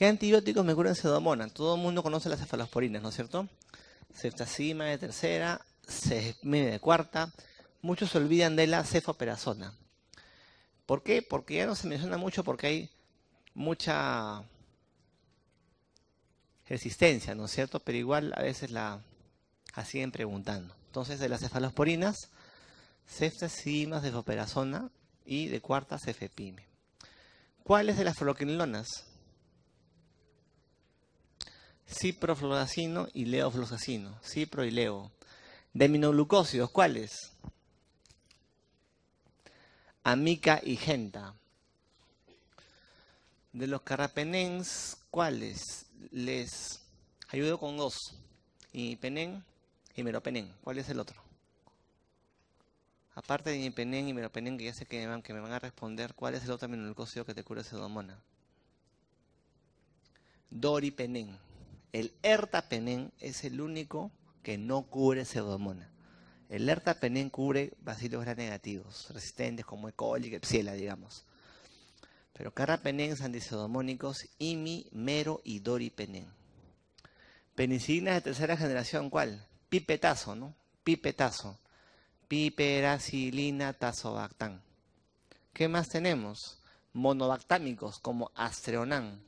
¿Qué antibióticos me curan pseudomonas? Todo el mundo conoce las cefalosporinas, ¿no es cierto? Ceftazima de tercera, cefmine de cuarta. Muchos se olvidan de la cefoperazona. ¿Por qué? Porque ya no se menciona mucho porque hay mucha resistencia, ¿no es cierto? Pero igual a veces la, siguen preguntando. Entonces, de las cefalosporinas, ceftazima, cefoperazona y de cuarta, cefepime. es de las fluoroquinolonas? ciprofloxacino y leofloxacino. Cipro y leo. De ¿cuáles? Amica y Genta. De los carapenens, ¿cuáles? Les ayudo con dos. Y y meropenen. ¿Cuál es el otro? Aparte de penen y meropenén, que ya sé que me, van, que me van a responder, ¿cuál es el otro aminoglucósido que te cura esa Doripenen. Doripenén. El ertapenem es el único que no cubre pseudomonas. El ertapenem cubre bacilos gran negativos, resistentes como E. coli y digamos. Pero carrapenén, antiseudomónicos, imi, mero y doripenem. Penicilinas de tercera generación, ¿cuál? Pipetazo, ¿no? Pipetazo. Piperacilina tazobactam. ¿Qué más tenemos? Monobactámicos como astreonán,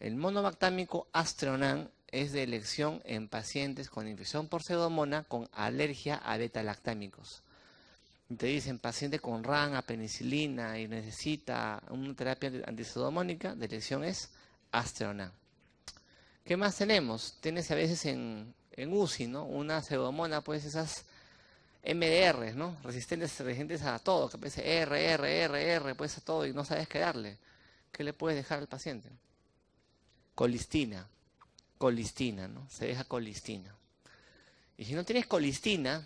el monobactámico Astronan es de elección en pacientes con infección por pseudomona con alergia a beta-lactámicos. Te dicen paciente con RAN a penicilina y necesita una terapia antiseudomónica, de elección es Astronan. ¿Qué más tenemos? Tienes a veces en, UCI, ¿no? Una pseudomona, pues esas MDRs, ¿no? Resistentes, a todo, que parece R, R, R, R, pues a todo y no sabes qué darle. ¿Qué le puedes dejar al paciente? colistina, colistina, ¿no? Se deja colistina. Y si no tienes colistina,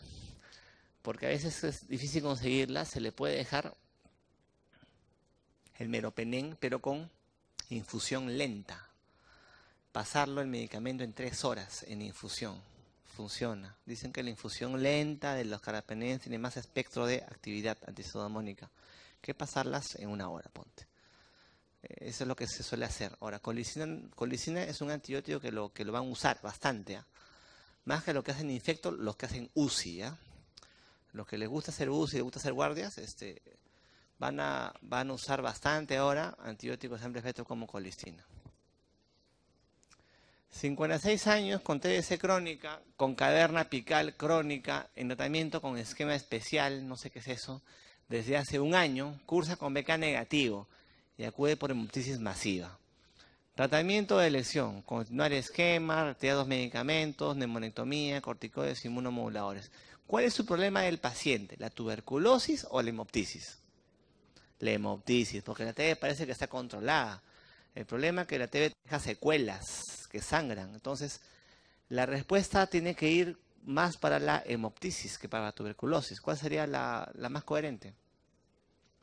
porque a veces es difícil conseguirla, se le puede dejar el meropenem, pero con infusión lenta. Pasarlo el medicamento en tres horas en infusión. Funciona. Dicen que la infusión lenta de los carapenem tiene más espectro de actividad antisodomónica que pasarlas en una hora, ponte. Eso es lo que se suele hacer. Ahora, colicina, es un antibiótico que lo, que lo van a usar bastante. ¿ah? Más que lo que hacen infecto, los que hacen UCI. ¿ah? Los que les gusta hacer UCI, les gusta hacer guardias, este, van, a, van a usar bastante ahora antibióticos de amplio como colicina. 56 años con TDS crónica, con caverna apical crónica, en tratamiento con esquema especial, no sé qué es eso, desde hace un año, cursa con beca negativo y acude por hemoptisis masiva. Tratamiento de lesión, continuar esquema, retirar dos medicamentos, neumonectomía, corticoides, inmunomoduladores. ¿Cuál es su problema del paciente? ¿La tuberculosis o la hemoptisis? La hemoptisis, porque la TB parece que está controlada. El problema es que la TB deja secuelas que sangran. Entonces, la respuesta tiene que ir más para la hemoptisis que para la tuberculosis. ¿Cuál sería la más coherente?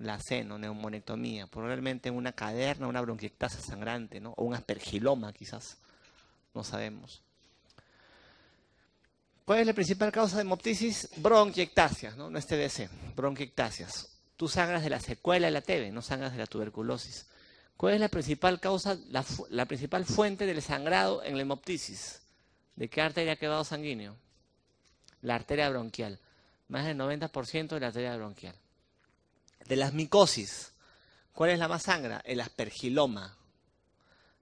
la seno, neumonectomía, probablemente una caderna, una bronquiectasia sangrante, ¿no? O un aspergiloma quizás, no sabemos. ¿Cuál es la principal causa de hemoptisis? Bronquiectasias, ¿no? No es TDC. bronquiectasias. Tú sangras de la secuela de la TB, no sangras de la tuberculosis. ¿Cuál es la principal causa, la, la principal fuente del sangrado en la hemoptisis? ¿De qué arteria ha quedado sanguíneo? La arteria bronquial. Más del 90% de la arteria bronquial. De las micosis, ¿cuál es la más sangra? El aspergiloma.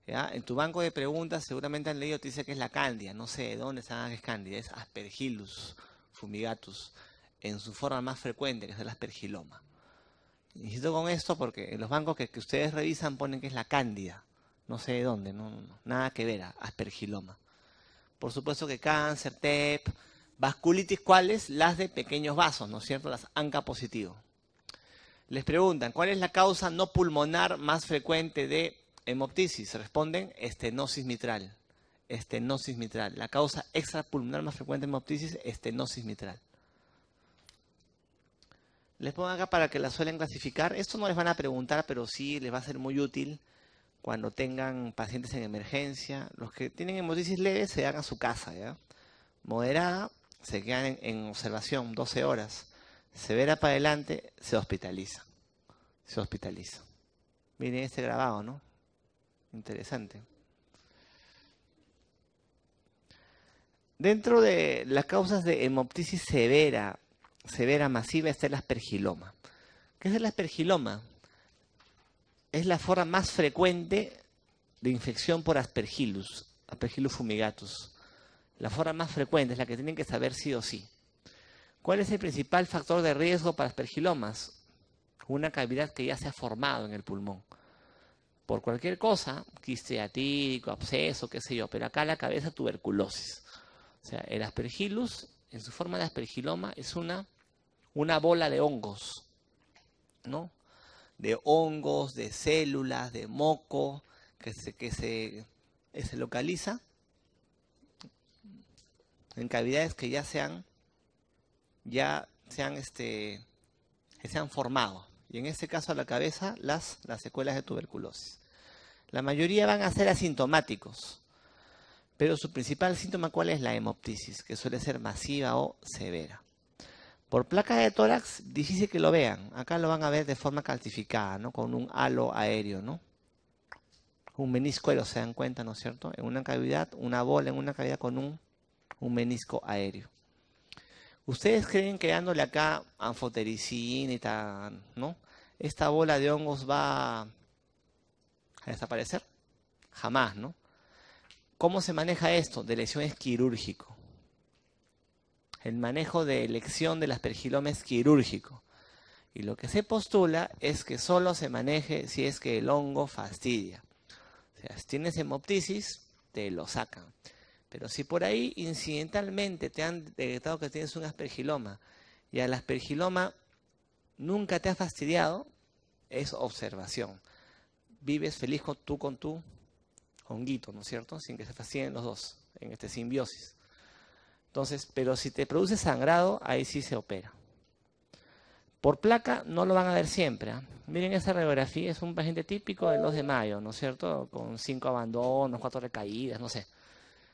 ¿Ya? En tu banco de preguntas seguramente han leído, te dice que es la candia. No sé de dónde están es cándida. Es aspergillus fumigatus. En su forma más frecuente, que es el aspergiloma. Insisto con esto porque en los bancos que, ustedes revisan ponen que es la cándida. No sé de dónde, nada que ver, aspergiloma. Por supuesto que cáncer, TEP, vasculitis, ¿cuáles? Las de pequeños vasos, ¿no es cierto? Las ANCA positivo. Les preguntan, ¿cuál es la causa no pulmonar más frecuente de hemoptisis? Responden, estenosis mitral. Estenosis mitral. La causa extrapulmonar más frecuente de hemoptisis, estenosis mitral. Les pongo acá para que la suelen clasificar. Esto no les van a preguntar, pero sí les va a ser muy útil cuando tengan pacientes en emergencia. Los que tienen hemoptisis leve se hagan a su casa, Moderada, se quedan en observación 12 horas severa para adelante, se hospitaliza. Se hospitaliza. Miren este grabado, ¿no? Interesante. Dentro de las causas de hemoptisis severa, severa masiva, está el aspergiloma. ¿Qué es el aspergiloma? Es la forma más frecuente de infección por aspergillus, aspergilus fumigatus. La forma más frecuente es la que tienen que saber sí o sí. ¿Cuál es el principal factor de riesgo para aspergilomas? Una cavidad que ya se ha formado en el pulmón. Por cualquier cosa, quiste atírico, absceso, qué sé yo, pero acá la cabeza tuberculosis. O sea, el aspergilus, en su forma de aspergiloma, es una, una bola de hongos, ¿no? De hongos, de células, de moco, que se, que se, que se localiza en cavidades que ya se han ya se han, este, se han formado. Y en este caso a la cabeza, las, secuelas de tuberculosis. La mayoría van a ser asintomáticos, pero su principal síntoma cuál es la hemoptisis, que suele ser masiva o severa. Por placa de tórax, difícil que lo vean. Acá lo van a ver de forma calcificada, Con un halo aéreo, ¿no? Un menisco aéreo, se dan cuenta, ¿no es cierto? En una cavidad, una bola en una cavidad con un menisco aéreo. ¿Ustedes creen que dándole acá anfotericina y tal, ¿no? Esta bola de hongos va a desaparecer? Jamás, ¿no? ¿Cómo se maneja esto? De lesiones quirúrgico. El manejo de elección las pergilomas es quirúrgico. Y lo que se postula es que solo se maneje si es que el hongo fastidia. O sea, si tienes hemoptisis, te lo sacan. Pero si por ahí incidentalmente te han detectado que tienes un aspergiloma y al aspergiloma nunca te has fastidiado, es observación. Vives feliz tú con tu honguito, ¿no es cierto? Sin que se fastidien los dos en este simbiosis. Entonces, pero si te produce sangrado, ahí sí se opera. Por placa no lo van a ver siempre. ¿ah? Miren esa radiografía, es un paciente típico de los de mayo, ¿no es cierto? Con cinco abandonos, cuatro recaídas, no sé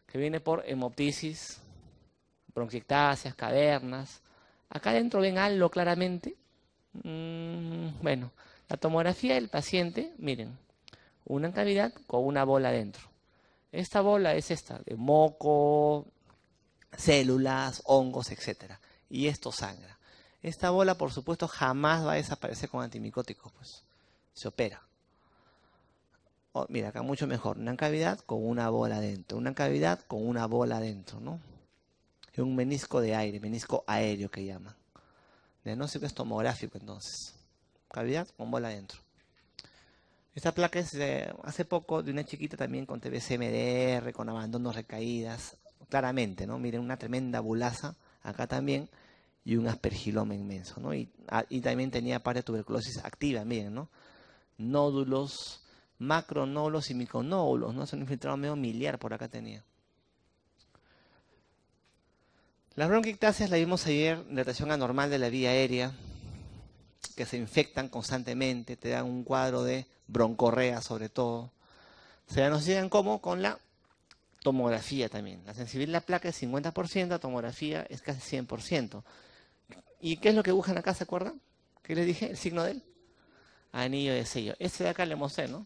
que viene por hemoptisis, bronquiectasias, cavernas. Acá dentro ven algo claramente. Mm, bueno, la tomografía del paciente, miren, una cavidad con una bola dentro. Esta bola es esta, de moco, células, hongos, etc. Y esto sangra. Esta bola, por supuesto, jamás va a desaparecer con antimicóticos, pues se opera. Oh, mira, acá mucho mejor, una cavidad con una bola adentro. una cavidad con una bola adentro. ¿no? Es un menisco de aire, menisco aéreo que llaman. Diagnóstico es tomográfico entonces. Cavidad con bola adentro. Esta placa es de hace poco de una chiquita también con TBCMDR. con abandonos recaídas, claramente, ¿no? Miren, una tremenda bulaza acá también y un aspergiloma inmenso, ¿no? Y, ah, también tenía parte de tuberculosis activa, miren, ¿no? Nódulos, macronóbulos y micronóbulos, ¿no? Son infiltrado medio miliar, por acá tenía. Las bronquiectasias la vimos ayer, dilatación anormal de la vía aérea, que se infectan constantemente, te dan un cuadro de broncorrea sobre todo. Se llegan como con la tomografía también. La sensibilidad de la placa es 50%, la tomografía es casi 100%. ¿Y qué es lo que buscan acá, se acuerdan? ¿Qué les dije? El signo del anillo de sello. Ese de acá le mostré, ¿no?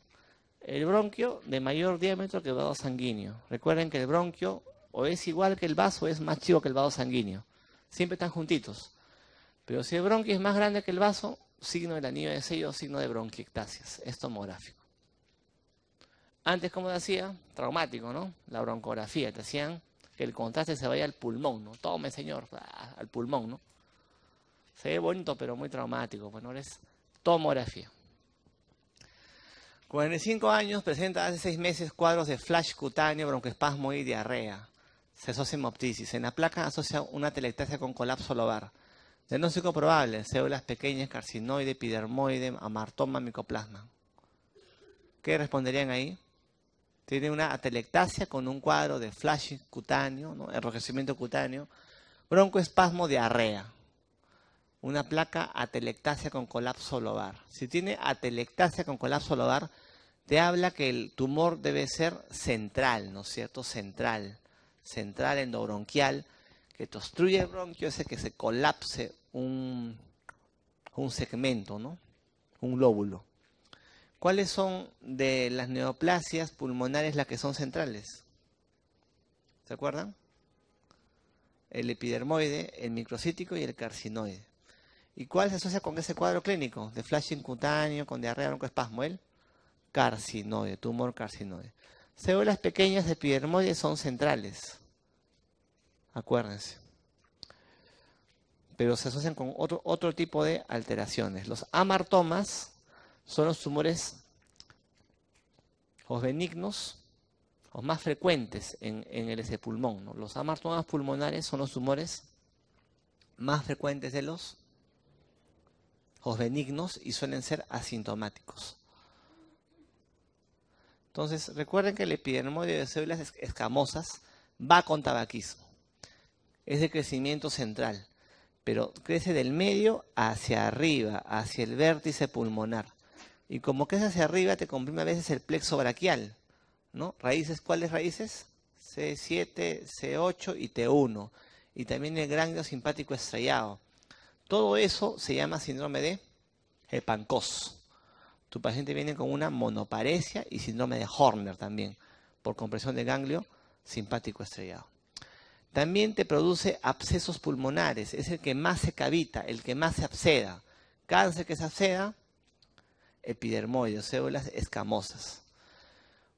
El bronquio de mayor diámetro que el vaso sanguíneo. Recuerden que el bronquio o es igual que el vaso o es más chivo que el vaso sanguíneo. Siempre están juntitos. Pero si el bronquio es más grande que el vaso, signo la anillo de sello, signo de bronquiectasias. Es tomográfico. Antes, como decía, Traumático, ¿no? La broncografía. Te hacían que el contraste se vaya al pulmón, ¿no? Tome, señor, al pulmón, ¿no? Se ve bonito, pero muy traumático. Bueno, es tomografía. 45 años, presenta hace 6 meses cuadros de flash cutáneo, broncoespasmo y diarrea. Se asocia hemoptisis. En la placa asocia una telectasia con colapso lobar. Diagnóstico probable, células pequeñas, carcinoide, epidermoide, amartoma, micoplasma. ¿Qué responderían ahí? Tiene una atelectasia con un cuadro de flash cutáneo, ¿no? enrojecimiento cutáneo, broncoespasmo, diarrea una placa atelectasia con colapso lobar. Si tiene atelectasia con colapso lobar, te habla que el tumor debe ser central, ¿no es cierto? Central, central endobronquial, que te obstruye el bronquio, ese que se colapse un, un segmento, ¿no? Un lóbulo. ¿Cuáles son de las neoplasias pulmonares las que son centrales? ¿Se acuerdan? El epidermoide, el microcítico y el carcinoide. ¿Y cuál se asocia con ese cuadro clínico? De flashing cutáneo, con diarrea, broncoespasmo. El carcinoide, tumor carcinoide. Células pequeñas de epidermoide son centrales. Acuérdense. Pero se asocian con otro, otro tipo de alteraciones. Los amartomas son los tumores o benignos o más frecuentes en, el ese pulmón. Los amartomas pulmonares son los tumores más frecuentes de los o benignos y suelen ser asintomáticos. Entonces, recuerden que el epidermoide de células escamosas va con tabaquismo. Es de crecimiento central, pero crece del medio hacia arriba, hacia el vértice pulmonar. Y como crece hacia arriba, te comprime a veces el plexo braquial. ¿no? ¿Raíces? ¿Cuáles raíces? C7, C8 y T1. Y también el ganglio simpático estrellado. Todo eso se llama síndrome de Pancos. Tu paciente viene con una monoparesia y síndrome de Horner también, por compresión de ganglio simpático estrellado. También te produce abscesos pulmonares, es el que más se cavita, el que más se abseda. Cáncer que se abseda, epidermoides, células escamosas.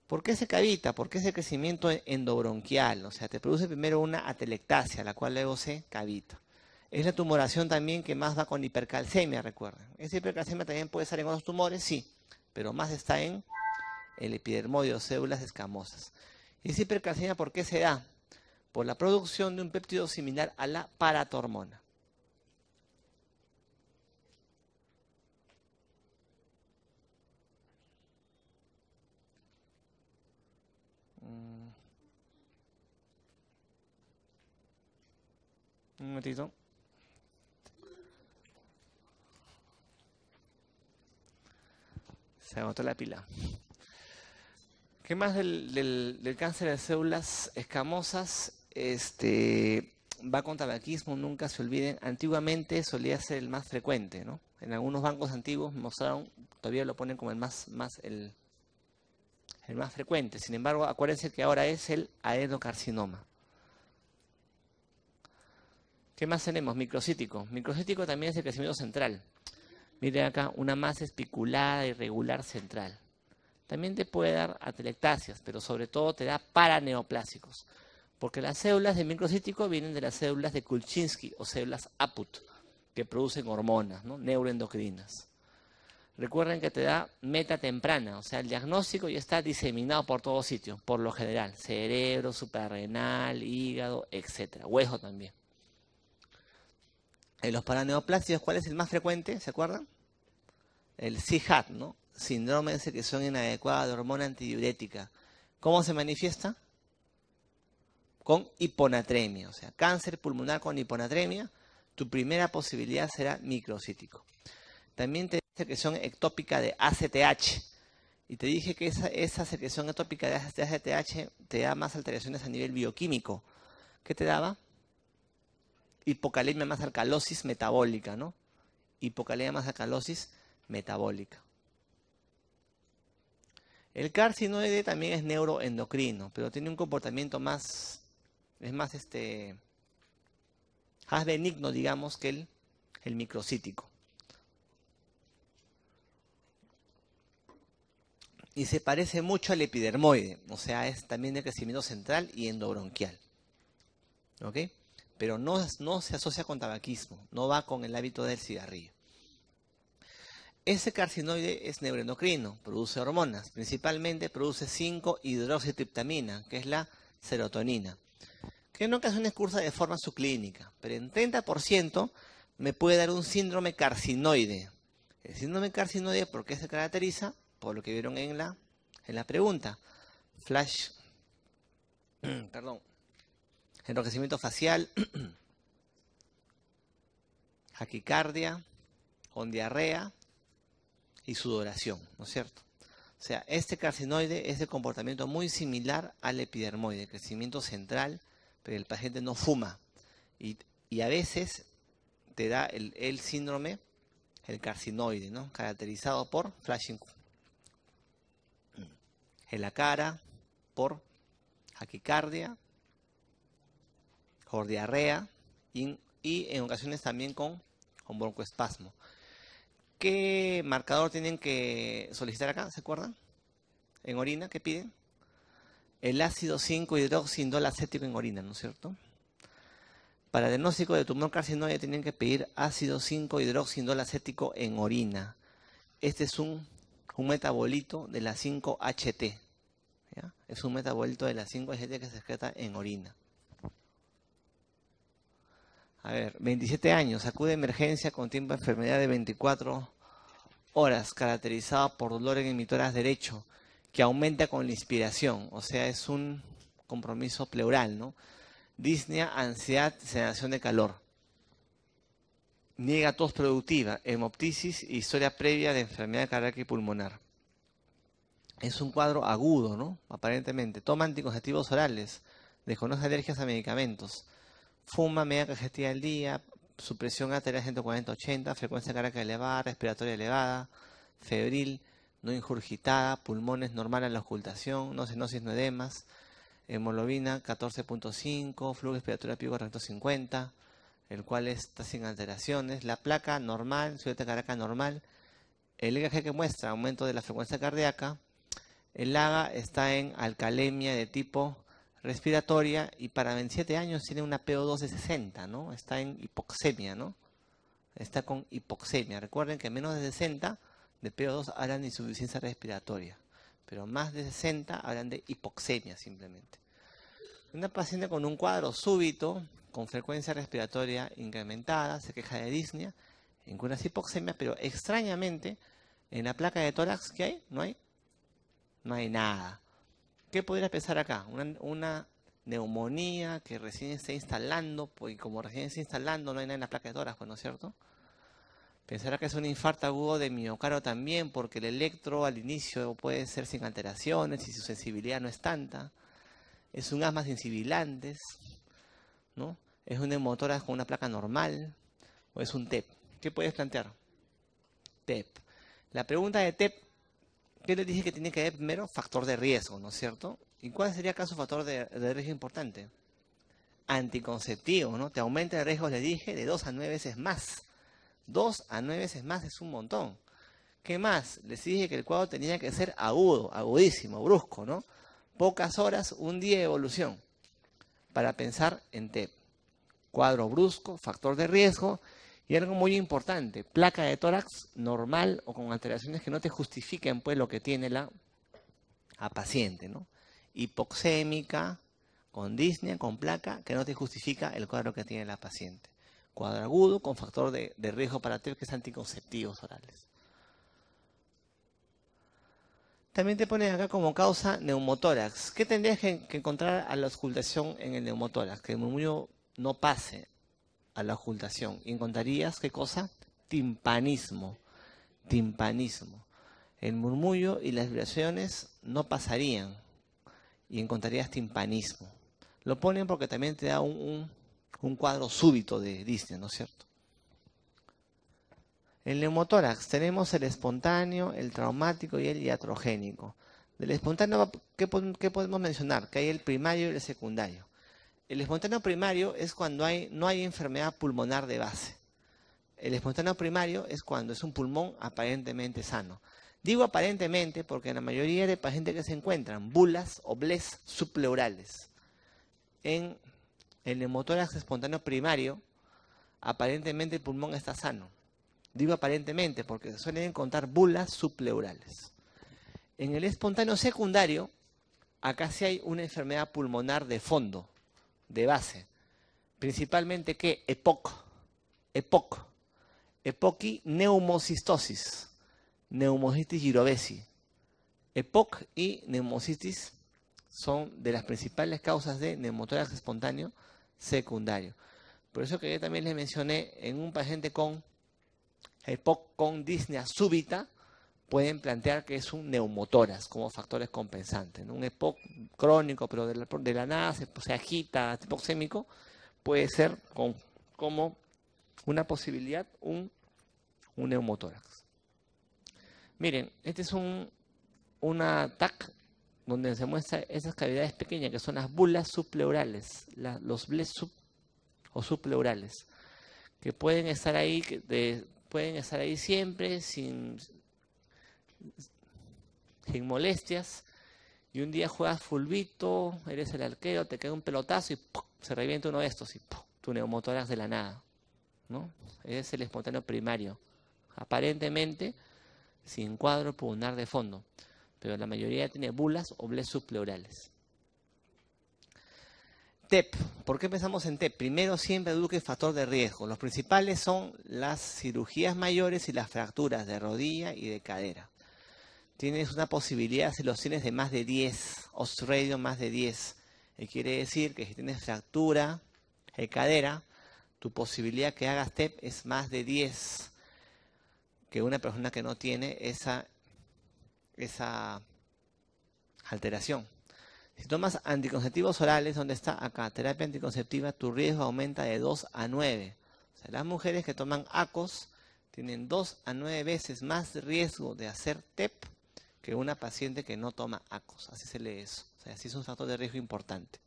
¿Por qué se cavita? Porque es el crecimiento endobronquial, o sea, te produce primero una atelectasia, la cual luego se cavita. Es la tumoración también que más va con hipercalcemia, recuerden. ¿Esa hipercalcemia también puede estar en otros tumores? Sí, pero más está en el epidermoide células escamosas. ¿Y esa hipercalcemia por qué se da? Por la producción de un péptido similar a la paratormona. Mm. Un momentito. Se agotó la pila. ¿Qué más del, cáncer de células escamosas? Este, va con tabaquismo, nunca se olviden. Antiguamente solía ser el más frecuente, ¿no? En algunos bancos antiguos mostraron, todavía lo ponen como el más, el, el más frecuente. Sin embargo, acuérdense que ahora es el adenocarcinoma. ¿Qué más tenemos? Microcítico. Microcítico también es el crecimiento central. Miren acá, una masa espiculada, irregular, central. También te puede dar atelectasias, pero sobre todo te da paraneoplásicos, porque las células de microcítico vienen de las células de Kulchinsky o células APUT, que producen hormonas, neuroendocrinas. Recuerden que te da meta temprana, o sea, el diagnóstico ya está diseminado por todos sitios, por lo general, cerebro, suprarrenal, hígado, etcétera, hueso también. En eh, los paraneoplásticos, ¿cuál es el más frecuente? ¿Se acuerdan? El CIHAT, ¿no? Síndrome de secreción inadecuada de hormona antidiurética. ¿Cómo se manifiesta? Con hiponatremia, o sea, cáncer pulmonar con hiponatremia, tu primera posibilidad será microcítico. También te secreción ectópica de ACTH. Y te dije que esa, esa secreción ectópica de ACTH te da más alteraciones a nivel bioquímico. ¿Qué te daba? hipocalemia más alcalosis metabólica, ¿no? Hipocalemia más alcalosis metabólica. El carcinoide también es neuroendocrino, pero tiene un comportamiento más, es más este, más benigno, digamos, que el, el microcítico. Y se parece mucho al epidermoide, o sea, es también de crecimiento central y endobronquial. ¿Ok? pero no, no se asocia con tabaquismo, no va con el hábito del cigarrillo. Ese carcinoide es neuroendocrino, produce hormonas, principalmente produce 5-hidroxitriptamina, que es la serotonina, que en ocasiones cursa de forma subclínica, pero en 30% me puede dar un síndrome carcinoide. El síndrome carcinoide, ¿por qué se caracteriza? Por lo que vieron en la, en la pregunta. Flash, perdón, enrojecimiento facial, jaquicardia, con diarrea y sudoración, ¿no es cierto? O sea, este carcinoide es de comportamiento muy similar al epidermoide, crecimiento central, pero el paciente no fuma. Y, a veces te da el, síndrome, el carcinoide, ¿no? Caracterizado por flashing en la cara, por jaquicardia, por diarrea y, en ocasiones también con, broncoespasmo. ¿Qué marcador tienen que solicitar acá? ¿Se acuerdan? En orina, ¿qué piden? El ácido 5 hidroxindolacético acético en orina, ¿no es cierto? Para el diagnóstico de tumor carcinoide tienen que pedir ácido 5-hidroxindol acético en orina. Este es un, un metabolito de la 5-HT. Es un metabolito de la 5-HT que se excreta en orina a ver, 27 años, acude a emergencia con tiempo de enfermedad de 24 horas, caracterizada por dolor en el derecho, que aumenta con la inspiración, o sea, es un compromiso pleural, ¿no? Disnea, ansiedad, sensación de calor. Niega tos productiva, hemoptisis y historia previa de enfermedad cardíaca y pulmonar. Es un cuadro agudo, ¿no? Aparentemente. Toma anticonceptivos orales. Desconoce alergias a medicamentos. Fuma media cajetilla al día, supresión presión arterial 140-80, frecuencia cardíaca elevada, respiratoria elevada, febril, no injurgitada, pulmones normal a la ocultación, no senosis, no edemas, hemoglobina 14.5, flujo respiratorio pico recto 50, el cual está sin alteraciones, la placa normal, ciudad cardíaca normal, el EKG que muestra aumento de la frecuencia cardíaca, el laga está en alcalemia de tipo respiratoria y para 27 años tiene una PO2 de 60, ¿no? Está en hipoxemia, ¿no? Está con hipoxemia. Recuerden que menos de 60 de PO2 hablan de insuficiencia respiratoria, pero más de 60 hablan de hipoxemia simplemente. Una paciente con un cuadro súbito, con frecuencia respiratoria incrementada, se queja de disnea, incurre hipoxemia, pero extrañamente en la placa de tórax ¿qué hay, no hay, no hay nada. ¿Qué podrías pensar acá? Una, neumonía que recién se está instalando, pues, y como recién se está instalando no hay nada en la placa de tórax, ¿no es cierto? Pensará que es un infarto agudo de miocardio también, porque el electro al inicio puede ser sin alteraciones y su sensibilidad no es tanta. Es un asma sensibilante? ¿no? Es una motora con una placa normal, o es un TEP. ¿Qué puedes plantear? TEP. La pregunta de TEP le dije que tiene que haber primero factor de riesgo, ¿no es cierto? ¿Y cuál sería acaso, factor de, riesgo importante? Anticonceptivo, ¿no? Te aumenta el riesgo, le dije, de dos a nueve veces más. Dos a nueve veces más es un montón. ¿Qué más? Les dije que el cuadro tenía que ser agudo, agudísimo, brusco, ¿no? Pocas horas, un día de evolución. Para pensar en TEP. Cuadro brusco, factor de riesgo y algo muy importante, placa de tórax normal o con alteraciones que no te justifiquen pues lo que tiene la paciente, Hipoxémica, con disnea, con placa, que no te justifica el cuadro que tiene la paciente. Cuadro agudo con factor de, riesgo para ti, que es anticonceptivos orales. También te ponen acá como causa neumotórax. ¿Qué tendrías que, encontrar a la auscultación en el neumotórax? Que el murmullo no pase a la ocultación. Y encontrarías, ¿qué cosa? Timpanismo. Timpanismo. El murmullo y las vibraciones no pasarían. Y encontrarías timpanismo. Lo ponen porque también te da un, cuadro súbito de Disney, ¿no es cierto? En neumotórax tenemos el espontáneo, el traumático y el iatrogénico. Del espontáneo, ¿qué, ¿qué, podemos mencionar? Que hay el primario y el secundario. El espontáneo primario es cuando no hay enfermedad pulmonar de base. El espontáneo primario es cuando es un pulmón aparentemente sano. Digo aparentemente porque en la mayoría de pacientes que se encuentran bulas o blés supleurales. En el hemotórax espontáneo primario, aparentemente el pulmón está sano. Digo aparentemente porque se suelen encontrar bulas supleurales. En el espontáneo secundario, acá sí hay una enfermedad pulmonar de fondo, de base. Principalmente, que EPOC. EPOC. EPOC neumocistosis. neumocistis girovesi. EPOC y neumocistis son de las principales causas de neumotórax espontáneo secundario. Por eso que yo también les mencioné en un paciente con EPOC con disnea súbita, pueden plantear que es un neumotórax como factores compensantes. en Un EPOC crónico, pero de la, de la nada se, se, agita, hipoxémico, puede ser como una posibilidad un, un neumotórax. Miren, este es un una TAC donde se muestran esas cavidades pequeñas que son las bulas subpleurales, los bles sub o subpleurales, que pueden estar ahí, pueden estar ahí siempre sin sin molestias. Y un día juegas fulbito, eres el arquero, te queda un pelotazo y se revienta uno de estos y tú tu de la nada. ¿no? Es el espontáneo primario. Aparentemente sin cuadro pulmonar de fondo, pero la mayoría tiene bulas o blesus pleurales. TEP. ¿Por qué pensamos en TEP? Primero siempre eduque el factor de riesgo. Los principales son las cirugías mayores y las fracturas de rodilla y de cadera tienes una posibilidad si los tienes de más de 10, su radio más de 10. Y eh, quiere decir que si tienes fractura de cadera, tu posibilidad que hagas TEP es más de 10 que una persona que no tiene esa, esa alteración. Si tomas anticonceptivos orales, donde está acá, terapia anticonceptiva, tu riesgo aumenta de 2 a 9. O sea, las mujeres que toman ACOS tienen 2 a 9 veces más riesgo de hacer TEP que una paciente que no toma ACOS. Así se lee eso. O sea, así es un factor de riesgo importante.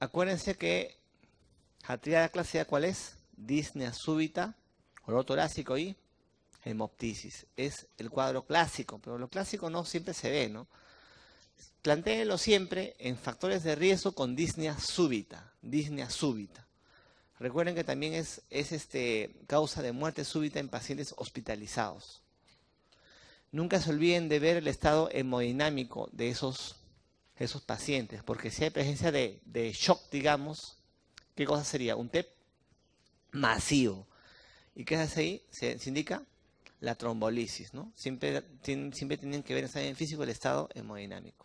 Acuérdense que la clase ¿cuál es? Disnea súbita, Olor torácico y hemoptisis. Es el cuadro clásico, pero lo clásico no siempre se ve, ¿no? Plantéenlo siempre en factores de riesgo con disnea súbita, disnea súbita. Recuerden que también es, este, causa de muerte súbita en pacientes hospitalizados. Nunca se olviden de ver el estado hemodinámico de esos, pacientes, porque si hay presencia de, shock, digamos, ¿qué cosa sería? Un TEP masivo. ¿Y qué hace ahí? Se, indica la trombolisis, ¿no? Siempre, tienen, que ver en físico el estado hemodinámico.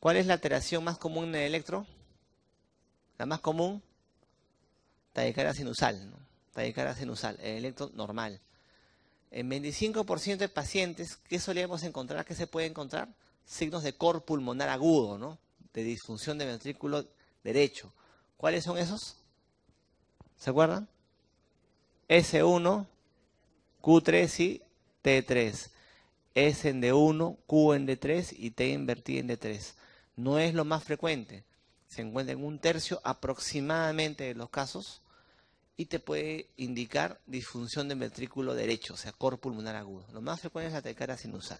¿Cuál es la alteración más común en el electro? La más común, taquicardia sinusal, ¿no? sinusal, el electro normal. En 25% de pacientes, ¿qué solíamos encontrar? ¿Qué se puede encontrar? Signos de cor pulmonar agudo, ¿no? De disfunción de ventrículo derecho. ¿Cuáles son esos? ¿Se acuerdan? S1, Q3 y T3. S en D1, Q en D3 y T invertido en D3. No es lo más frecuente se encuentra en un tercio aproximadamente de los casos y te puede indicar disfunción del ventrículo derecho, o sea, cor pulmonar agudo. Lo más frecuente es la sin sinusal.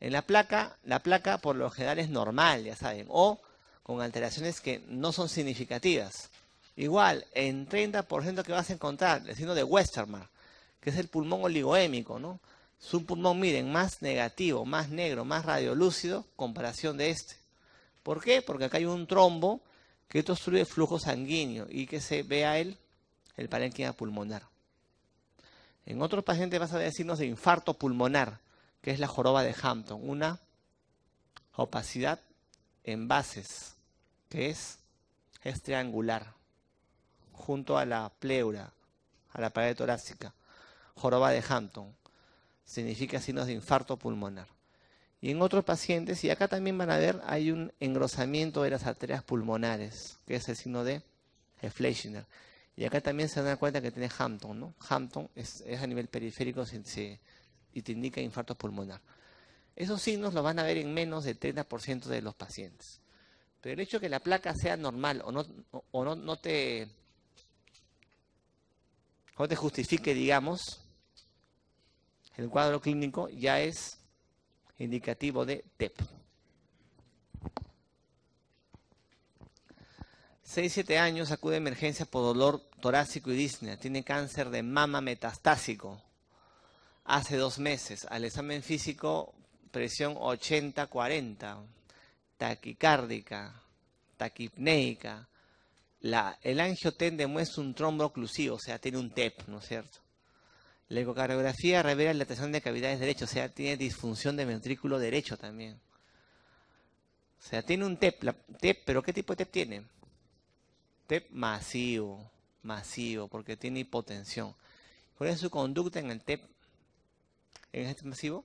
En la placa, la placa por lo general es normal, ya saben, o con alteraciones que no son significativas. Igual, en 30% que vas a encontrar el signo de Westermark, que es el pulmón oligoémico, ¿no? Es un pulmón, miren, más negativo, más negro, más radiolúcido, comparación de este. ¿Por qué? Porque acá hay un trombo que obstruye el flujo sanguíneo y que se vea el, el pulmonar. En otros pacientes vas a ver de infarto pulmonar, que es la joroba de Hampton, una opacidad en bases, que es, es triangular, junto a la pleura, a la pared torácica. Joroba de Hampton significa signos de infarto pulmonar. Y en otros pacientes, y acá también van a ver, hay un engrosamiento de las arterias pulmonares, que es el signo de Fleischner. Y acá también se dan cuenta que tiene Hampton, ¿no? Hampton es, a nivel periférico y te indica infarto pulmonar. Esos signos los van a ver en menos del 30% de los pacientes. Pero el hecho de que la placa sea normal o no, o no, no te justifique, digamos, el cuadro clínico ya es indicativo de e TEP. 6-7 años acude a emergencia por dolor torácico y disnea. Tiene cáncer de mama metastásico. Hace dos meses, al examen físico, presión 80-40, taquicárdica, taquipneica. La, el angiotén demuestra un trombo oclusivo, o sea, tiene un TEP, ¿no es cierto? La ecocardiografía revela la tensión de cavidades derecho, o sea, tiene disfunción de ventrículo derecho también. O sea, tiene un TEP, pero ¿qué tipo de TEP tiene? TEP masivo, masivo, porque tiene hipotensión. ¿Cuál es su conducta en el TEP? ¿En este masivo?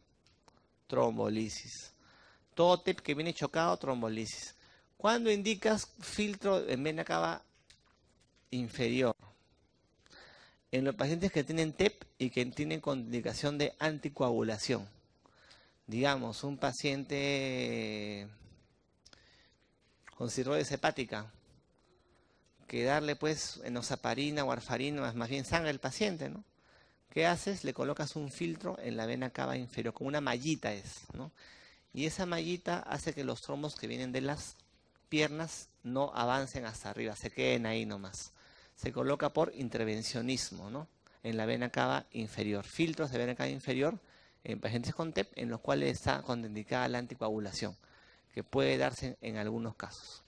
Trombolisis. Todo TEP que viene chocado, trombolisis. ¿Cuándo indicas filtro en vena cava inferior? en los pacientes que tienen TEP y que tienen indicación de anticoagulación. Digamos, un paciente con cirrosis hepática, que darle pues enosaparina o arfarina, más bien sangre al paciente, ¿no? ¿Qué haces? Le colocas un filtro en la vena cava inferior, como una mallita es, ¿no? Y esa mallita hace que los trombos que vienen de las piernas no avancen hasta arriba, se queden ahí nomás se coloca por intervencionismo, ¿no? En la vena cava inferior. Filtros de vena cava inferior en pacientes con TEP en los cuales está contraindicada la anticoagulación, que puede darse en, algunos casos.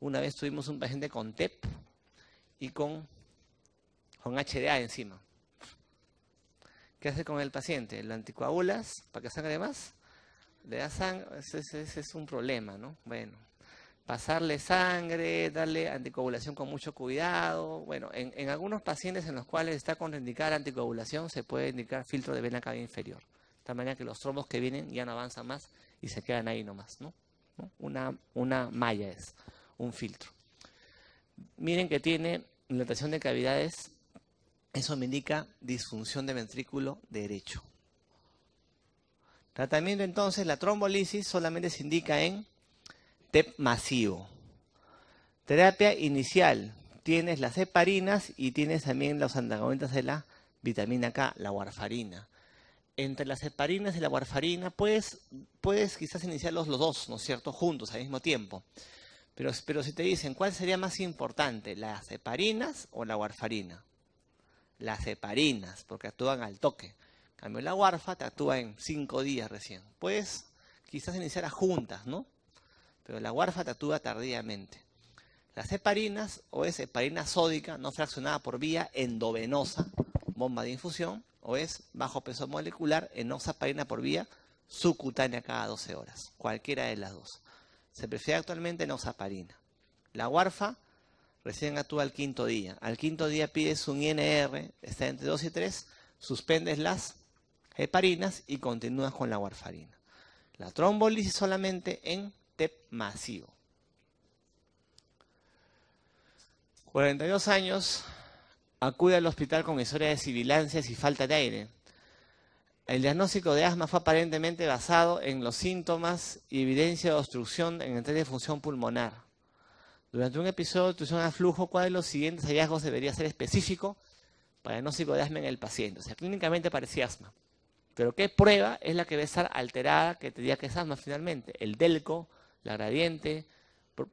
Una vez tuvimos un paciente con TEP y con, HDA encima. ¿Qué hace con el paciente? ¿Lo anticoagulas para que sangre más? Le da sangre, ese es un problema, ¿no? Bueno pasarle sangre, darle anticoagulación con mucho cuidado. Bueno, en, algunos pacientes en los cuales está indicar anticoagulación, se puede indicar filtro de vena cava inferior. De tal manera que los trombos que vienen ya no avanzan más y se quedan ahí nomás, Una, una malla es, un filtro. Miren que tiene dilatación de cavidades, eso me indica disfunción de ventrículo derecho. Tratamiento entonces, la trombolisis solamente se indica en TEP masivo. Terapia inicial, tienes las heparinas y tienes también los antagonistas de la vitamina K, la warfarina. Entre las heparinas y la warfarina puedes, puedes quizás iniciarlos los dos, ¿no es cierto?, juntos al mismo tiempo. Pero, pero si te dicen, ¿cuál sería más importante, las heparinas o la warfarina? Las heparinas, porque actúan al toque. En cambio, la warfa te actúa en cinco días recién. Puedes quizás iniciarlas juntas, ¿no? pero la warfa actúa tardíamente. Las heparinas o es heparina sódica no fraccionada por vía endovenosa, bomba de infusión, o es bajo peso molecular enoxaparina por vía subcutánea cada 12 horas, cualquiera de las dos. Se prefiere actualmente enoxaparina. La warfa recién actúa al quinto día. Al quinto día pides un INR, está entre 2 y 3, suspendes las heparinas y continúas con la warfarina. La trombolisis solamente en TEP masivo. 42 años, acude al hospital con historia de sibilancias y falta de aire. El diagnóstico de asma fue aparentemente basado en los síntomas y evidencia de obstrucción en el tren de función pulmonar. Durante un episodio de obstrucción a flujo, ¿cuál de los siguientes hallazgos debería ser específico para el diagnóstico de asma en el paciente? O sea, clínicamente parecía asma. Pero ¿qué prueba es la que debe estar alterada que te diga que es asma finalmente? El DELCO, la gradiente,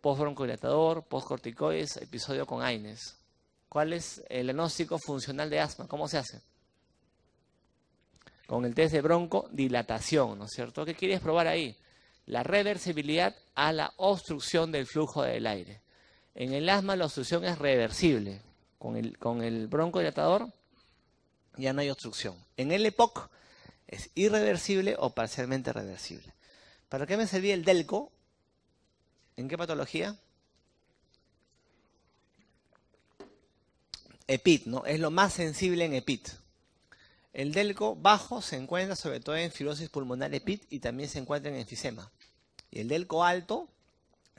post dilatador, post-corticoides, episodio con AINES. ¿Cuál es el diagnóstico funcional de asma? ¿Cómo se hace? Con el test de broncodilatación, ¿no es cierto? ¿Qué quieres probar ahí? La reversibilidad a la obstrucción del flujo del aire. En el asma la obstrucción es reversible. Con el, con el broncodilatador ya no hay obstrucción. En el EPOC es irreversible o parcialmente reversible. ¿Para qué me servía el DELCO? ¿En qué patología? EPIT, ¿no? Es lo más sensible en EPIT. El delco bajo se encuentra sobre todo en fibrosis pulmonar EPIT y también se encuentra en enfisema. Y el delco alto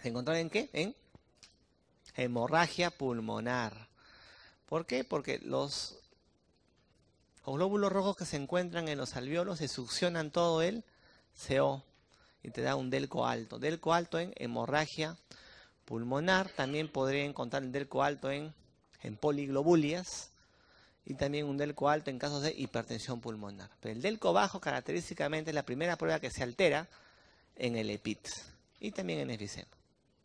se encuentra en qué? En hemorragia pulmonar. ¿Por qué? Porque los glóbulos rojos que se encuentran en los alveolos se succionan todo el CO y te da un delco alto. Delco alto en hemorragia pulmonar, también podría encontrar el delco alto en, poliglobulias y también un delco alto en casos de hipertensión pulmonar. Pero el delco bajo característicamente es la primera prueba que se altera en el EPIT y también en efisema.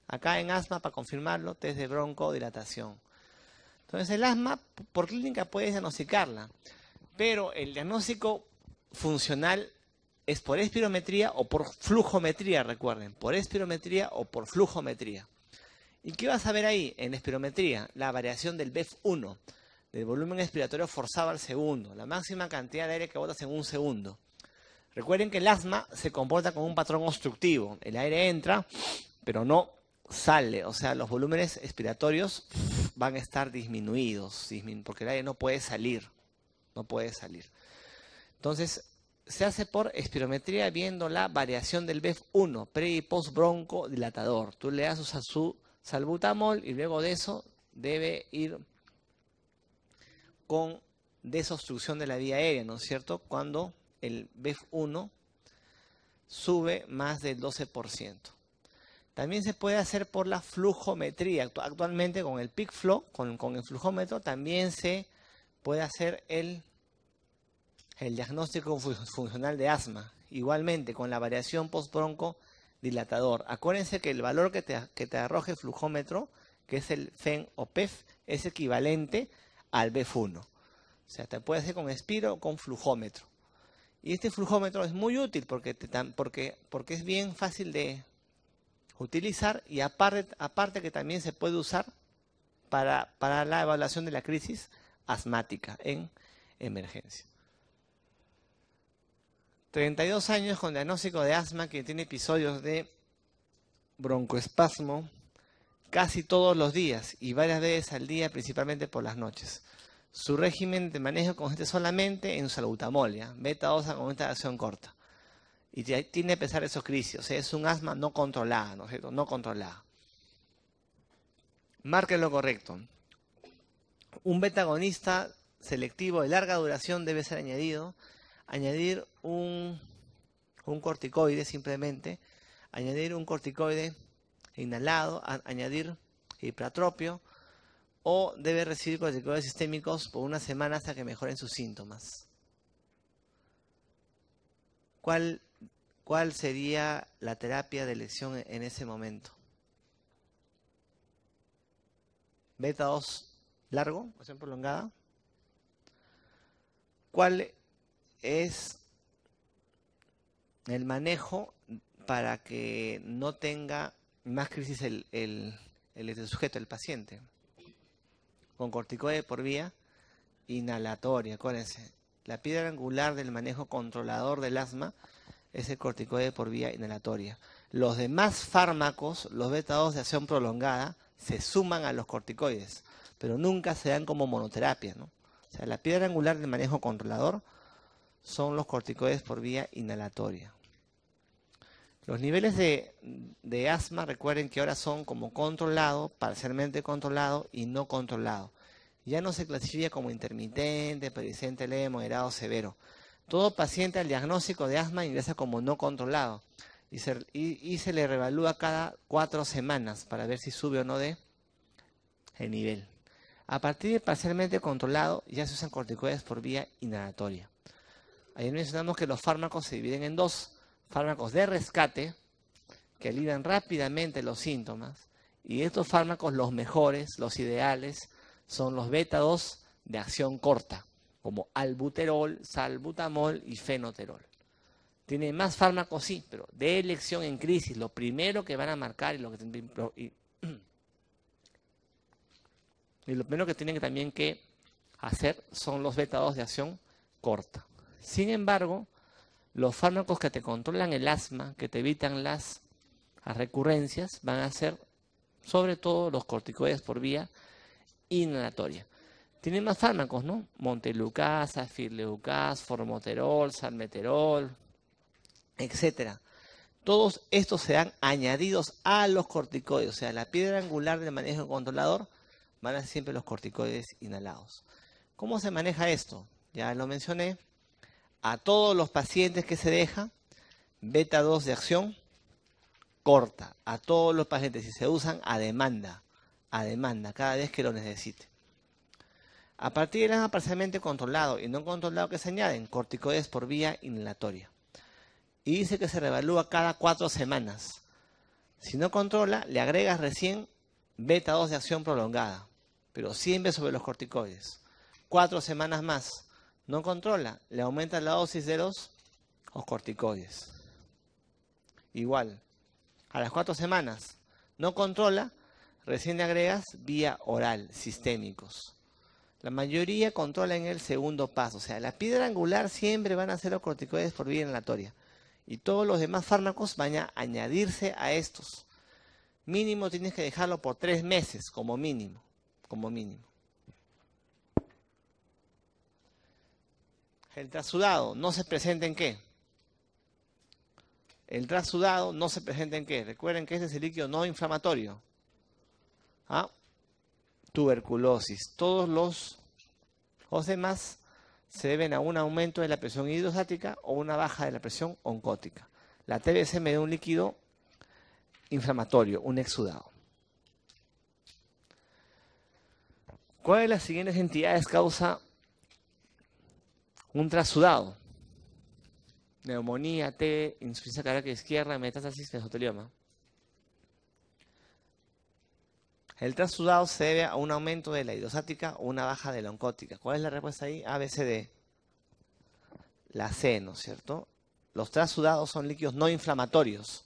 Acá en asma, para confirmarlo, test de broncodilatación. Entonces el asma por clínica puedes diagnosticarla, pero el diagnóstico funcional es por espirometría o por flujometría, recuerden, por espirometría o por flujometría. ¿Y qué vas a ver ahí en espirometría? La variación del BEF1, del volumen expiratorio forzado al segundo, la máxima cantidad de aire que botas en un segundo. Recuerden que el asma se comporta con un patrón obstructivo. El aire entra, pero no sale. O sea, los volúmenes expiratorios van a estar disminuidos, porque el aire no puede salir. No puede salir. Entonces, se hace por espirometría viendo la variación del BEF1, pre y post bronco dilatador. Tú le das a su salbutamol y luego de eso debe ir con desobstrucción de la vía aérea, ¿no es cierto? Cuando el BEF1 sube más del 12%. También se puede hacer por la flujometría. Actualmente con el peak flow, con, con el flujómetro, también se puede hacer el el diagnóstico funcional de asma, igualmente con la variación postbronco dilatador. Acuérdense que el valor que te, arroje el flujómetro, que es el FEN o PEF, es equivalente al bf 1 O sea, te puede hacer con espiro o con flujómetro. Y este flujómetro es muy útil porque, es bien fácil de utilizar y aparte, que también se puede usar para la evaluación de la crisis asmática en emergencia. 32 años con diagnóstico de asma que tiene episodios de broncoespasmo casi todos los días y varias veces al día, principalmente por las noches. Su régimen de manejo consiste solamente en salbutamol, beta osa con esta acción corta. Y tiene a pesar esos crisis, ¿eh? es un asma no controlada, ¿no controlada. Marquen lo correcto. Un beta agonista selectivo de larga duración debe ser añadido añadir un, corticoide simplemente, añadir un corticoide inhalado, añadir hipratropio, o debe recibir corticoides sistémicos por una semana hasta que mejoren sus síntomas. ¿Cuál, cuál sería la terapia de elección e, en ese momento? Beta 2 largo, acción prolongada. ¿Cuál es el manejo para que no tenga más crisis el, este sujeto, el paciente. Con corticoide por vía inhalatoria, acuérdense. La piedra angular del manejo controlador del asma es el corticoide por vía inhalatoria. Los demás fármacos, los beta-2 de acción prolongada, se suman a los corticoides, pero nunca se dan como monoterapia. ¿no? O sea, la piedra angular del manejo controlador son los corticoides por vía inhalatoria. Los niveles de, asma, recuerden que ahora son como controlado, parcialmente controlado y no controlado. Ya no se clasifica como intermitente, persistente, leve, moderado, severo. Todo paciente al diagnóstico de asma ingresa como no controlado y se, le revalúa cada cuatro semanas para ver si sube o no de el nivel. A partir de parcialmente controlado ya se usan corticoides por vía inhalatoria. Ayer mencionamos que los fármacos se dividen en dos, fármacos de rescate, que alivian rápidamente los síntomas, y estos fármacos los mejores, los ideales, son los beta 2 de acción corta, como albuterol, salbutamol y fenoterol. Tienen más fármacos, sí, pero de elección en crisis, lo primero que van a marcar y lo que, y lo primero que tienen también que hacer son los beta 2 de acción corta. Sin embargo, los fármacos que te controlan el asma, que te evitan las recurrencias, van a ser sobre todo los corticoides por vía inhalatoria. Tienen más fármacos, ¿no? Montelucas, Afirleucas, Formoterol, Salmeterol, etcétera. Todos estos se añadidos a los corticoides, o sea, la piedra angular del manejo controlador van a ser siempre los corticoides inhalados. ¿Cómo se maneja esto? Ya lo mencioné, a todos los pacientes que se deja, beta 2 de acción corta a todos los pacientes y se usan a demanda, a demanda, cada vez que lo necesite. A partir de año parcialmente controlado y no controlado que se añaden, corticoides por vía inhalatoria. Y dice que se revalúa cada cuatro semanas. Si no controla, le agregas recién beta 2 de acción prolongada, pero siempre sobre los corticoides. Cuatro semanas más no controla, le aumenta la dosis de los, corticoides. Igual, a las cuatro semanas no controla, recién le agregas vía oral, sistémicos. La mayoría controla en el segundo paso, o sea, la piedra angular siempre van a ser los corticoides por vía inhalatoria. Y todos los demás fármacos van a añadirse a estos. Mínimo tienes que dejarlo por tres meses, como mínimo, como mínimo. el trasudado no se presenta en qué. El trasudado no se presenta en qué. Recuerden que este es el líquido no inflamatorio. Ah, tuberculosis. Todos los, demás se deben a un aumento de la presión hidrostática o una baja de la presión oncótica. La TBC me da un líquido inflamatorio, un exudado. ¿Cuál de las siguientes entidades causa un trasudado, neumonía, T, insuficiencia cardíaca izquierda, metástasis, mesotelioma. El trasudado se debe a un aumento de la hidrosática o una baja de la oncótica. ¿Cuál es la respuesta ahí? ABCD. La C, ¿no es cierto? Los trasudados son líquidos no inflamatorios.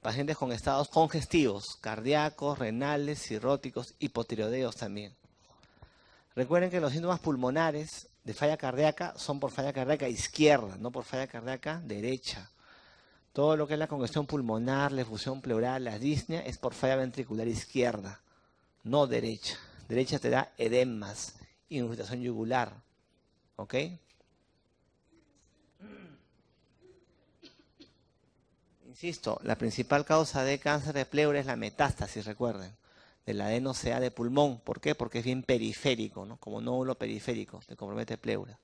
Pacientes con estados congestivos, cardíacos, renales, cirróticos, hipotiroideos también. Recuerden que los síntomas pulmonares de falla cardíaca son por falla cardíaca izquierda, no por falla cardíaca derecha. Todo lo que es la congestión pulmonar, la efusión pleural, la disnea, es por falla ventricular izquierda, no derecha. Derecha te da edemas, incrustación yugular. ¿Ok? Insisto, la principal causa de cáncer de pleura es la metástasis, recuerden de la sea de pulmón. ¿Por qué? Porque es bien periférico, ¿no? como nódulo periférico, se compromete pleura.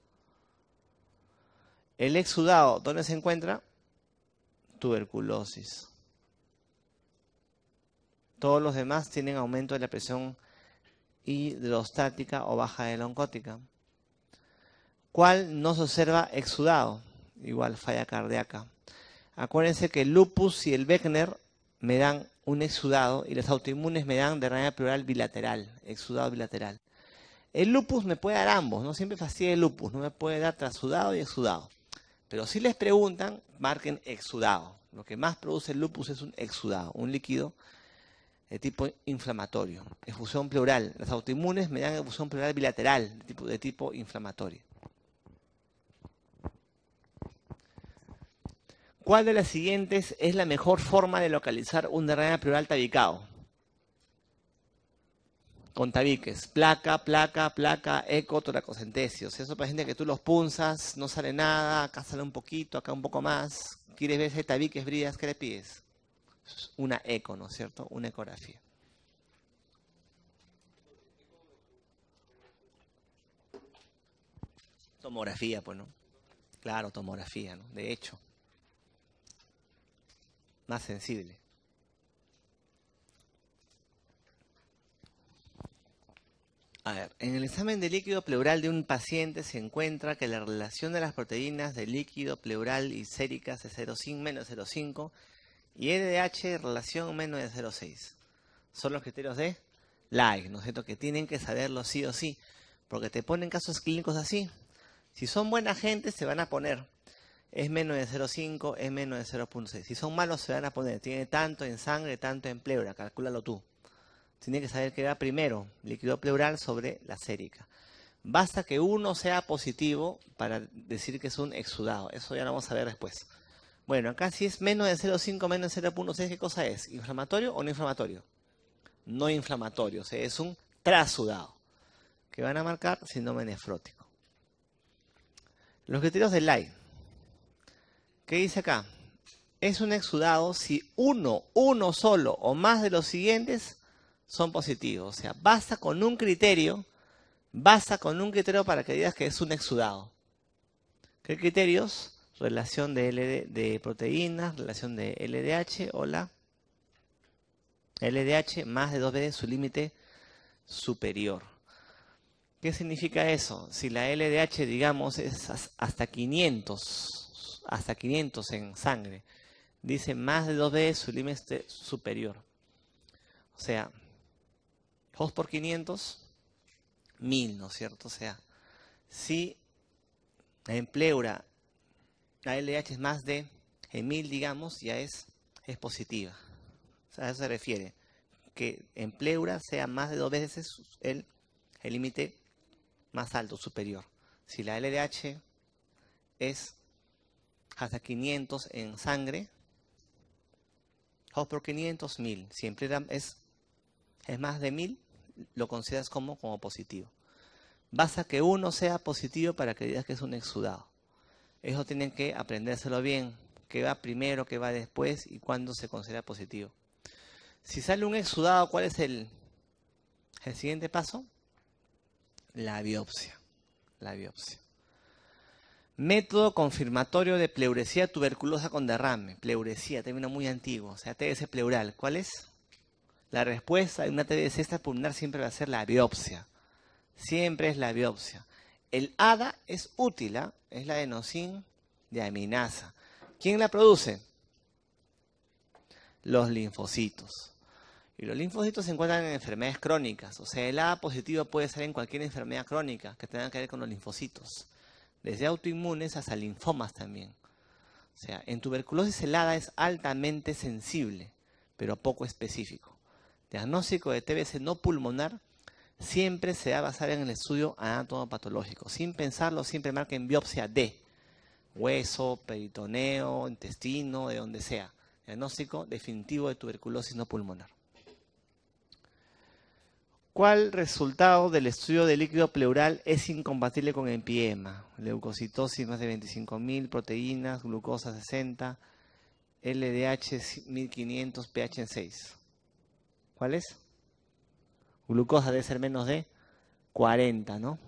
El exudado, ¿dónde se encuentra? Tuberculosis. Todos los demás tienen aumento de la presión hidrostática o baja de la oncótica. ¿Cuál no se observa exudado? Igual, falla cardíaca. Acuérdense que el lupus y el Bechner me dan un exudado y los autoinmunes me dan de pleural bilateral, exudado bilateral. El lupus me puede dar ambos, no siempre fastidia el lupus, no me puede dar trasudado y exudado. Pero si les preguntan, marquen exudado. Lo que más produce el lupus es un exudado, un líquido de tipo inflamatorio. Efusión pleural. Las autoinmunes me dan efusión pleural bilateral, tipo, de tipo inflamatorio. ¿Cuál de las siguientes es la mejor forma de localizar un derrame plural tabicado? Con tabiques, placa, placa, placa, eco, toracocentesios. Eso para gente que tú los punzas, no sale nada, acá sale un poquito, acá un poco más. ¿Quieres ver ese tabiques, bridas? ¿Qué le pides? Una eco, ¿no es cierto? Una ecografía. Tomografía, pues, ¿no? Claro, tomografía, ¿no? De hecho más sensible. A ver, en el examen de líquido pleural de un paciente se encuentra que la relación de las proteínas de líquido pleural y séricas es 0,5 menos 0,5 y LDH e relación menos de 0,6. Son los criterios de la ¿no es cierto? Que tienen que saberlo sí o sí, porque te ponen casos clínicos así. Si son buena gente, se van a poner es menos de 0,5, es menos de 0,6. Si son malos se van a poner, tiene tanto en sangre, tanto en pleura, calcúlalo tú. Tiene que saber que da primero líquido pleural sobre la sérica. Basta que uno sea positivo para decir que es un exudado. Eso ya lo vamos a ver después. Bueno, acá si es menos de 0,5, menos de 0,6, ¿qué cosa es? ¿Inflamatorio o no inflamatorio? No inflamatorio, o sea, es un trasudado, que van a marcar síndrome nefrótico. Los criterios de Lyme. ¿Qué dice acá? Es un exudado si uno, uno solo o más de los siguientes son positivos. O sea, basta con un criterio, basta con un criterio para que digas que es un exudado. ¿Qué criterios? Relación de, LD, de proteínas, relación de LDH o la LDH más de 2 veces su límite superior. ¿Qué significa eso? Si la LDH, digamos, es hasta 500, hasta 500 en sangre. Dice más de dos veces su límite superior. O sea, 2 por 500, 1000, ¿no es cierto? O sea, si en pleura la LDH es más de 1000, digamos, ya es, es positiva. O sea, a eso se refiere. Que en pleura sea más de dos veces el límite más alto, superior. Si la LDH es hasta 500 en sangre. O por 500, 1000. Siempre es, es más de 1000, lo consideras como, como positivo. Basta que uno sea positivo para que digas que es un exudado. Eso tienen que aprendérselo bien. ¿Qué va primero, qué va después y cuándo se considera positivo? Si sale un exudado, ¿cuál es el, el siguiente paso? La biopsia. La biopsia. Método confirmatorio de pleuresía tuberculosa con derrame. Pleuresía, término muy antiguo, o sea, TDS pleural. ¿Cuál es? La respuesta de una esta pulmonar siempre va a ser la biopsia. Siempre es la biopsia. El ADA es útil, ¿ah? es la adenosin de aminasa. ¿Quién la produce? Los linfocitos. Y los linfocitos se encuentran en enfermedades crónicas. O sea, el ADA positivo puede ser en cualquier enfermedad crónica que tenga que ver con los linfocitos desde autoinmunes hasta linfomas también. O sea, en tuberculosis helada es altamente sensible, pero poco específico. Diagnóstico de TBC no pulmonar siempre se va a basar en el estudio anatomopatológico. Sin pensarlo, siempre marca en biopsia D. Hueso, peritoneo, intestino, de donde sea. Diagnóstico definitivo de tuberculosis no pulmonar. ¿Cuál resultado del estudio de líquido pleural es incompatible con empiema? Leucocitosis más de 25.000, proteínas, glucosa 60, LDH 1500, pH en 6. ¿Cuál es? Glucosa debe ser menos de 40, ¿no?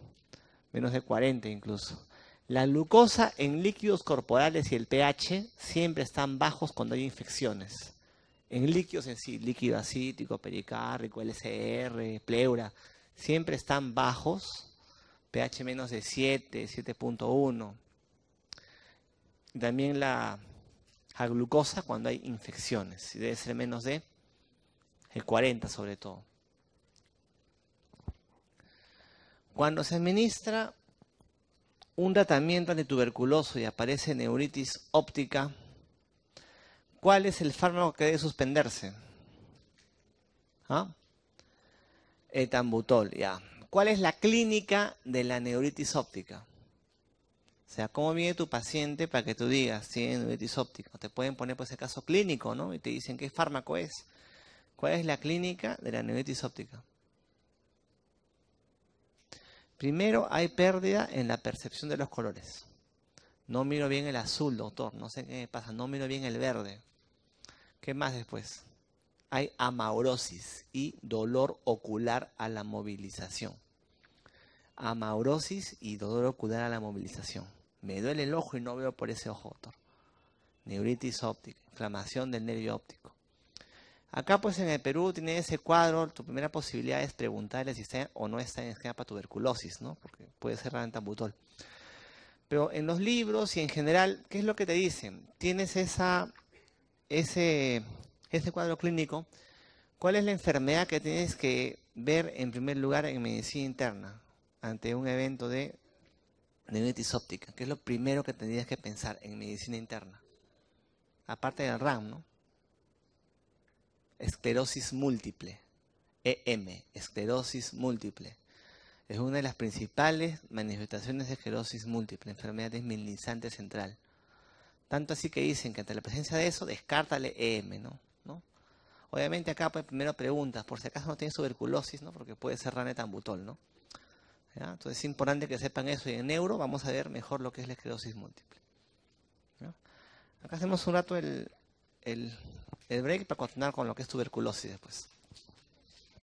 Menos de 40 incluso. La glucosa en líquidos corporales y el pH siempre están bajos cuando hay infecciones en líquidos en sí, líquido acítico, pericárrico, LCR, pleura, siempre están bajos, pH menos de 7, 7.1. También la, glucosa cuando hay infecciones, debe ser menos de 40 sobre todo. Cuando se administra un tratamiento antituberculoso y aparece neuritis óptica, ¿Cuál es el fármaco que debe suspenderse? ¿Ah? Etambutol, ya. ¿Cuál es la clínica de la neuritis óptica? O sea, ¿cómo viene tu paciente para que tú digas, si sí, neuritis óptica? Te pueden poner pues ese caso clínico, ¿no? Y te dicen qué fármaco es. ¿Cuál es la clínica de la neuritis óptica? Primero hay pérdida en la percepción de los colores. No miro bien el azul, doctor. No sé qué pasa. No miro bien el verde. ¿Qué más después? Hay amaurosis y dolor ocular a la movilización. Amaurosis y dolor ocular a la movilización. Me duele el ojo y no veo por ese ojo, doctor. Neuritis óptica, inflamación del nervio óptico. Acá pues en el Perú tiene ese cuadro, tu primera posibilidad es preguntarle si está o no está en esquema para tuberculosis, ¿no? Porque puede ser rantabutol. Pero en los libros y en general, ¿qué es lo que te dicen? Tienes esa, ese, cuadro clínico. ¿Cuál es la enfermedad que tienes que ver en primer lugar en medicina interna ante un evento de neuritis óptica? ¿Qué es lo primero que tendrías que pensar en medicina interna? Aparte del RAM, ¿no? Esclerosis múltiple. EM, esclerosis múltiple es una de las principales manifestaciones de esclerosis múltiple, enfermedad desmilinizante central. Tanto así que dicen que ante la presencia de eso, descártale EM, ¿no? Obviamente acá pues, primero preguntas, por si acaso no tienes tuberculosis, ¿no? Porque puede ser ranetambutol, ¿no? Entonces es importante que sepan eso y en neuro vamos a ver mejor lo que es la esclerosis múltiple. Acá hacemos un rato el, el break para continuar con lo que es tuberculosis después.